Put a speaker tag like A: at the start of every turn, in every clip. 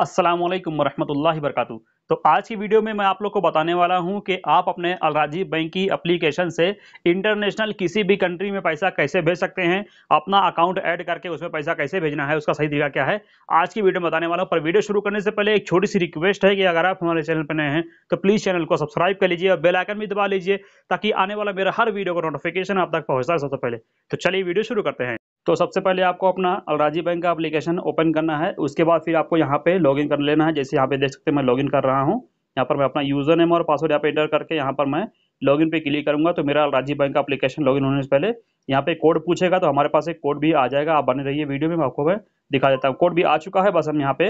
A: असलम वरहमल वरक तो आज की वीडियो में मैं आप लोग को बताने वाला हूं कि आप अपने अलराजी बैंक की एप्लीकेशन से इंटरनेशनल किसी भी कंट्री में पैसा कैसे भेज सकते हैं अपना अकाउंट ऐड करके उसमें पैसा कैसे भेजना है उसका सही तरीका क्या है आज की वीडियो में बताने वाला हूं पर वीडियो शुरू करने से पहले एक छोटी सी रिक्वेस्ट है कि अगर आप हमारे चैनल पर नए हैं तो प्लीज़ चैनल को सब्सक्राइब कर लीजिए और बेलाइकन भी दबा लीजिए ताकि आने वाला मेरा हर वीडियो का नोटिफिकेशन आप तक पहुँचता है सबसे पहले तो चलिए वीडियो शुरू करते हैं तो सबसे पहले आपको अपना अलराजी बैंक का अप्लीकेशन ओपन करना है उसके बाद फिर आपको यहाँ पे लॉगिन कर लेना है जैसे यहाँ पे देख सकते हैं मैं लॉगिन कर रहा हूँ यहाँ पर मैं अपना यूज़र नेम और पासवर्ड यहाँ पे एंटर करके यहाँ पर मैं लॉगिन पे क्लिक करूँगा तो मेरा अलराजी बैंक का लॉग लॉगिन होने से पहले यहाँ पे कोड पूछेगा तो हमारे पास एक कोड भी आ जाएगा आप बने रहिए वीडियो में मैं आपको मैं दिखा देता हूँ कोड भी आ चुका है बस हम यहाँ पे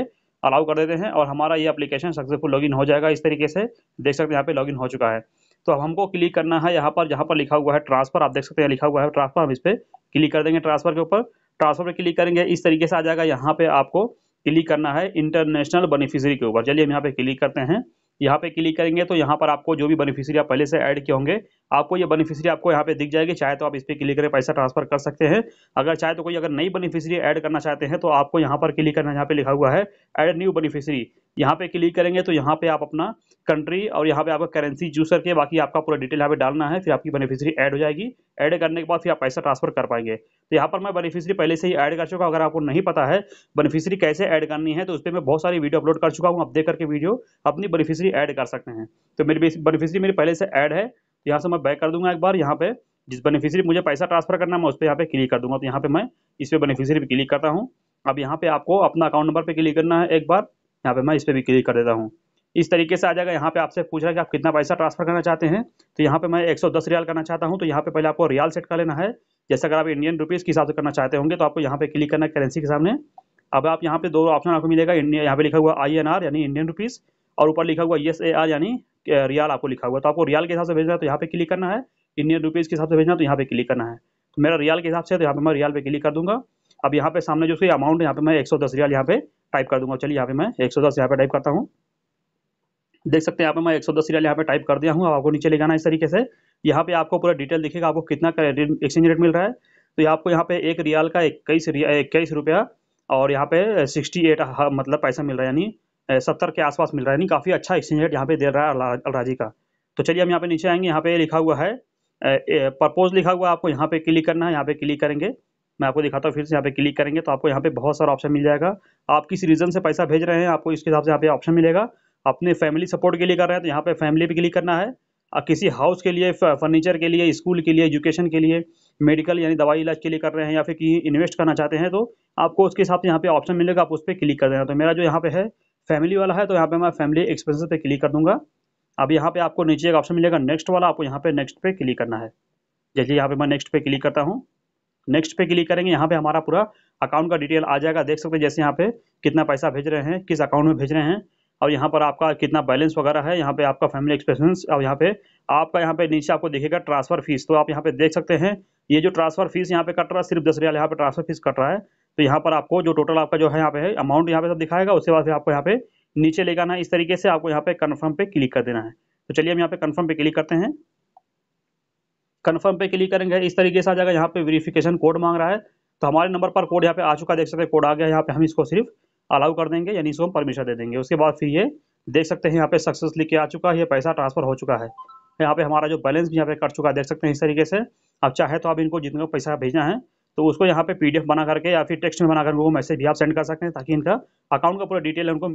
A: अलाउ कर देते हैं और हमारा ये अपलीकेशन सक्सेसफुल लॉगिन हो जाएगा इस तरीके से देख सकते हैं यहाँ पे लॉगिन हो चुका है तो अब हमको क्लिक करना है यहाँ पर जहाँ पर लिखा हुआ है ट्रांसफर आप देख सकते हैं लिखा हुआ है ट्रांसफर हम इस पर क्लिक कर देंगे ट्रांसफर के ऊपर ट्रांसफर पर क्लिक करेंगे इस तरीके से आ जाएगा यहाँ पे आपको क्लिक करना है इंटरनेशनल बेनिफिशियरी के ऊपर चलिए हम यहाँ पे क्लिक करते हैं यहाँ पे क्लिक करेंगे तो यहाँ पर आपको जो भी बेनिफिशियरी आप पहले से ऐड किए होंगे आपको ये बेनिफिशियरी आपको यहाँ पे दिख जाएगी चाहे तो आप इस पर क्लिक करें पैसा ट्रांसफर कर सकते हैं अगर चाहे तो कोई अगर नई बेनिफिशियरी ऐड करना चाहते हैं तो आपको यहाँ पर क्लिक करना यहाँ पे लिखा हुआ है ऐड न्यू बेनिफिशियरी यहाँ पे क्लिक करेंगे तो यहाँ पे आप अपना कंट्री और यहाँ पे आपका करेंसी चूज करके बाकी आपका पूरा डिटेल यहाँ पे डालना है फिर आपकी बेनिफिशियरी ऐड हो जाएगी ऐड करने के बाद फिर आप पैसा ट्रांसफर कर पाएंगे तो यहाँ पर मैं बेनिफिशियरी पहले से ही ऐड कर चुका हूँ अगर आपको नहीं पता है बेनिफिशियरी कैसे ऐड करनी है तो उस पर मैं बहुत सारी वीडियो अपलोड कर चुका हूँ आप देख करके वीडियो अपनी बेनिफिशियरी ऐड कर सकते हैं तो मेरी बेनिफिशियरी मेरी पहले से ऐड है तो यहाँ से मैं बैक कर दूंगा एक बार यहाँ पे जिस बेनिफिशियरी मुझे पैसा ट्रांसफर करना है मैं उस पर यहाँ पे क्लिक कर दूंगा तो यहाँ पे मैं इस पर बेनिफिशियरी पर क्लिक करता हूँ अब यहाँ पे आपको अपना अकाउंट नंबर पे क्लिक करना है एक बार यहाँ पे मैं इस पर भी क्लिक कर देता हूँ इस तरीके से आ जाएगा यहाँ पे आपसे पूछ रहा है कि आप कितना पैसा ट्रांसफर करना चाहते हैं तो यहाँ पे मैं 110 रियाल करना चाहता हूँ तो यहाँ पे पहले आपको रियाल सेट कर लेना है जैसे अगर आप इंडियन रुपीज़ के हिसाब से करना चाहते होंगे तो आपको यहाँ पे क्लिक करना है करेंसी के सामने अब आप यहाँ पे दो ऑप्शन आपको मिलेगा इंडिया यहाँ पे लिखा हुआ आई यानी इंडियन रुपीज़ और ऊपर लिखा हुआ एस ए आर यानी रियाल आपको लिखा हुआ तो आपको रियाल के हिसाब से भेजना है तो यहाँ पे क्लिक करना है इंडियन रुपीज़ के हिसाब से भेजना तो यहाँ पे क्लिक करना है मेरा रियाल के हिसाब से तो यहाँ पे मैं रियाल पे क्लिक कर दूंगा अब यहाँ पे सामने जो उसकी अमाउंट है यहाँ पे मैं दस रियाल यहाँ पे टाइप कर दूंगा चलिए यहाँ पे मैं एक सौ दस यहाँ पे टाइप करता हूँ देख सकते हैं यहाँ पे मैं एक सौ दस सीरियल यहाँ पे टाइप कर दिया हूँ आपको नीचे ले जाना इस तरीके से यहाँ पे आपको पूरा डिटेल दिखेगा आपको कितना एक्सचेंज रेट मिल रहा है तो यह आपको यहाँ पे एक रियाल का इक्कीस इक्कीस रुपया और यहाँ पे सिक्सटी एट मतलब पैसा मिल रहा है यानी सत्तर के आसपास मिल रहा है यानी काफ़ी अच्छा एक्सचेंज रेट यहाँ पे दे रहा है अलराजी का तो चलिए हम यहाँ पे नीचे आएंगे यहाँ पे लिखा हुआ है प्रपोज लिखा हुआ है आपको यहाँ पे क्लिक करना है यहाँ पे क्लिक करेंगे मैं आपको दिखाता हूँ फिर से यहाँ पे क्लिक करेंगे तो आपको यहाँ पे बहुत सारा ऑप्शन मिल जाएगा आप किस रीज़न से पैसा भेज रहे हैं आपको इसके हिसाब से यहाँ पे ऑप्शन मिलेगा अपने फैमिली सपोर्ट के लिए कर रहे हैं तो यहाँ पे फैमिली पे क्लिक करना है किसी हाउस के लिए फर्नीचर के लिए स्कूल के लिए एजुकेशन के लिए मेडिकल यानी दवाई इलाज के लिए कर रहे हैं या फिर कहीं इन्वेस्ट करना चाहते हैं तो आपको उसके हिसाब से यहाँ पे ऑप्शन मिलेगा आप उस पर क्लिक कर देना तो मेरा जो यहाँ पे है फैमिली वाला है तो यहाँ पे मैं फैमिली एक्सपेंसेस पे क्लिक कर दूंगा अब यहाँ पे आपको नीचे एक ऑप्शन मिलेगा नेक्स्ट वाला आपको यहाँ पे नेक्स्ट पे क्लिक करना है जैसे यहाँ पे मैं नेक्स्ट पे क्लिक करता हूँ नेक्स्ट पे क्लिक करेंगे यहाँ पे हमारा पूरा अकाउंट का डिटेल आ जाएगा देख सकते हैं जैसे यहाँ पे कितना पैसा भेज रहे हैं किस अकाउंट में भेज रहे हैं और यहाँ पर आपका कितना बैलेंस वगैरह है यहाँ पे आपका फैमिली एक्सपेंस और यहाँ पे आपका यहाँ पे नीचे आपको देखेगा ट्रांसफर फीस तो आप यहाँ पे देख सकते हैं ये जो ट्रांसफर फीस यहाँ पे कट रहा है सिर्फ दस रियाल यहाँ पे ट्रांसफर फीस कट रहा है तो यहाँ पर आपको जो टोटल आपका जो है यहाँ पे है अमाउंट यहाँ पे सब दिखाएगा उसके बाद फिर आपको यहाँ पे नीचे ले जाना है इस तरीके से आपको यहाँ पे कन्फर्म पे क्लिक कर देना है तो चलिए हम यहाँ पे कन्फर्म पे क्लिक करते हैं कन्फर्म पे क्लिक करेंगे इस तरीके से आ जाएगा यहाँ पे वेरिफिकेशन कोड मांग रहा है तो हमारे नंबर पर कोड यहाँ पे आ चुका देख सकते हैं कोड आ गया यहाँ पे हम इसको सिर्फ अलाउ कर देंगे यानी इसको हम परमिशन दे देंगे उसके बाद फिर ये देख सकते हैं यहाँ पे सक्सेस लिख के आ चुका है ये पैसा ट्रांसफर हो चुका है यहाँ पे हमारा जो बैलेंस भी यहाँ पे कट चुका है देख सकते हैं इस तरीके से आप चाहे तो आप इनको जितने पैसा भेजना है तो उसको यहाँ पे पीडीएफ बना करके या फिर टेक्स्ट में बना करके वो मैसेज भी आप सेंड कर सकते हैं ताकि इनका अकाउंट का पूरा डिटेल उनको